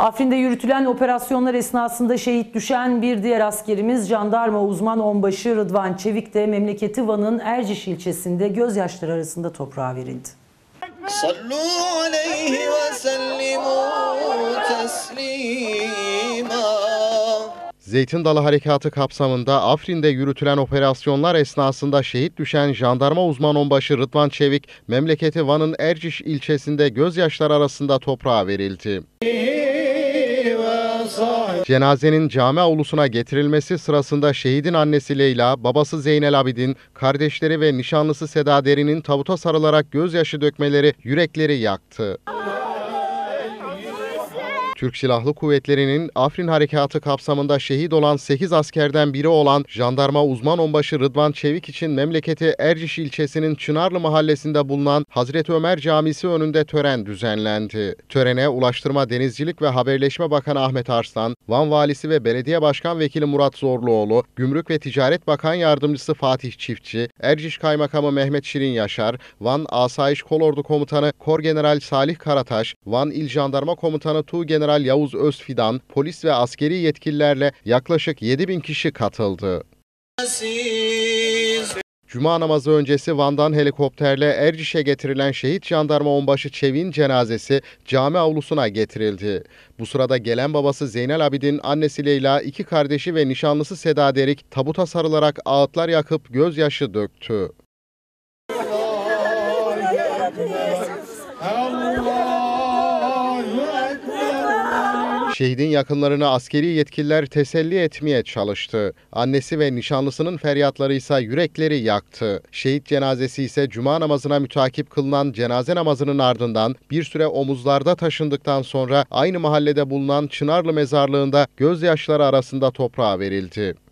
Afrin'de yürütülen operasyonlar esnasında şehit düşen bir diğer askerimiz jandarma uzman onbaşı Rıdvan Çevik de memleketi Van'ın Erciş ilçesinde gözyaşları arasında toprağa verildi. Sallu aleyhi ve sellimu teslima. Zeytin Dalı Harekatı kapsamında Afrin'de yürütülen operasyonlar esnasında şehit düşen jandarma uzman onbaşı Rıdvan Çevik, memleketi Van'ın Erciş ilçesinde gözyaşlar arasında toprağa verildi. Cenazenin cami avlusuna getirilmesi sırasında şehidin annesi Leyla, babası Zeynel Abidin, kardeşleri ve nişanlısı Seda Derin'in tabuta sarılarak gözyaşı dökmeleri yürekleri yaktı. Türk Silahlı Kuvvetleri'nin Afrin Harekatı kapsamında şehit olan 8 askerden biri olan jandarma uzman onbaşı Rıdvan Çevik için memleketi Erciş ilçesinin Çınarlı mahallesinde bulunan Hazreti Ömer Camisi önünde tören düzenlendi. Törene Ulaştırma Denizcilik ve Haberleşme Bakanı Ahmet Arslan, Van Valisi ve Belediye Başkan Vekili Murat Zorluoğlu, Gümrük ve Ticaret Bakan Yardımcısı Fatih Çiftçi, Erciş Kaymakamı Mehmet Şirin Yaşar, Van Asayiş Kolordu Komutanı Kor General Salih Karataş, Van İl Jandarma Komutanı Tuğ General General Yavuz Özfidan, polis ve askeri yetkililerle yaklaşık 7 bin kişi katıldı. Cuma namazı öncesi Van'dan helikopterle Erciş'e getirilen şehit jandarma onbaşı Çevin cenazesi cami avlusuna getirildi. Bu sırada gelen babası Zeynel Abidin, annesi Leyla, iki kardeşi ve nişanlısı Seda Derik tabuta sarılarak ağıtlar yakıp gözyaşı döktü. Allah! Şehidin yakınlarını askeri yetkililer teselli etmeye çalıştı. Annesi ve nişanlısının feryatları ise yürekleri yaktı. Şehit cenazesi ise cuma namazına mütakip kılınan cenaze namazının ardından bir süre omuzlarda taşındıktan sonra aynı mahallede bulunan Çınarlı mezarlığında gözyaşları arasında toprağa verildi.